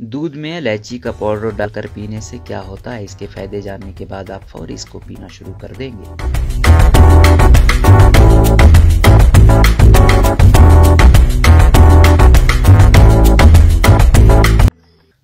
दूध में इलायची का पाउडर डालकर पीने से क्या होता है इसके फायदे जानने के बाद आप फौरी इसको पीना शुरू कर देंगे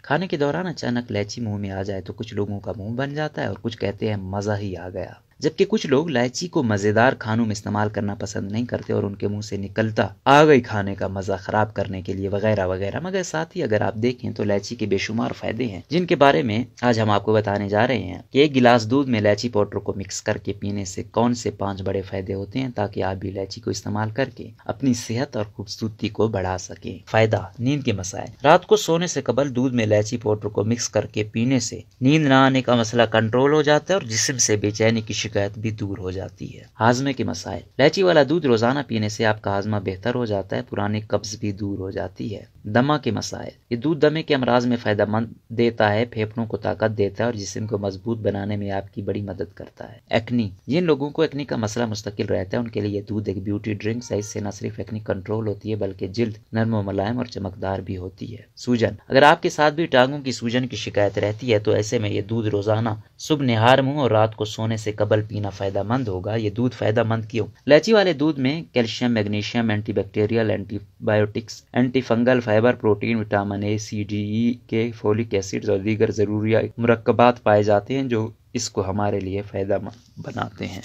खाने के दौरान अचानक लैची मुंह में आ जाए तो कुछ लोगों का मुंह बन जाता है और कुछ कहते हैं मज़ा ही आ गया जबकि कुछ लोग लाइची को मज़ेदार खानों में इस्तेमाल करना पसंद नहीं करते और उनके मुंह से निकलता आ गई खाने का मज़ा ख़राब करने के लिए वगैरह वगैरह मगर साथ ही अगर आप देखें तो इलायची के बेशुमार फ़ायदे हैं जिनके बारे में आज हम आपको बताने जा रहे हैं कि एक गिलास दूध में इलायची पाउडर को मिक्स करके पीने से कौन से पाँच बड़े फ़ायदे होते हैं ताकि आप भी इलायची को इस्तेमाल करके अपनी सेहत और खूबसूरती को बढ़ा सके फ़ायदा नींद के मसाइल रात को सोने से कबल दूध में इलायची पाउडर को मिक्स करके पीने से नींद न आने का मसला कंट्रोल हो जाता है और जिसम से बेचैनी की शिकायत भी दूर हो जाती है हाजमे के मसाइल लैची वाला दूध रोजाना पीने से आपका हाजमा बेहतर हो जाता है पुराने कब्ज भी दूर हो जाती है दमा के मसाइल ये दूध दमे के अमराज में फ़ायदा मंद देता है फेफड़ों को ताकत देता है और जिसम को मजबूत बनाने में आपकी बड़ी मदद करता है एक्नी जिन लोगों को एक्नी का मसला मुस्तकिल रहता है उनके लिए दूध एक ब्यूटी ड्रिंक है इससे न सिर्फ एक्नी कंट्रोल होती है बल्कि जल्द नरम मुलायम और चमकदार भी होती है सूजन अगर आपके साथ भी टांगों की सूजन की शिकायत रहती है तो ऐसे में ये दूध रोजाना सुबह निहार मुँह और रात को सोने से कबल पीना फायदा मंद होगा ये दूध फायदा मंद क्यों लैची वाले दूध में calcium magnesium antibacterial antibiotics anti fungal fibre protein vitamin A C D E K folic acids और दीगर ज़रूरिया मरकबात पाए जाते हैं जो इसको हमारे लिए फ़ायदा बनाते हैं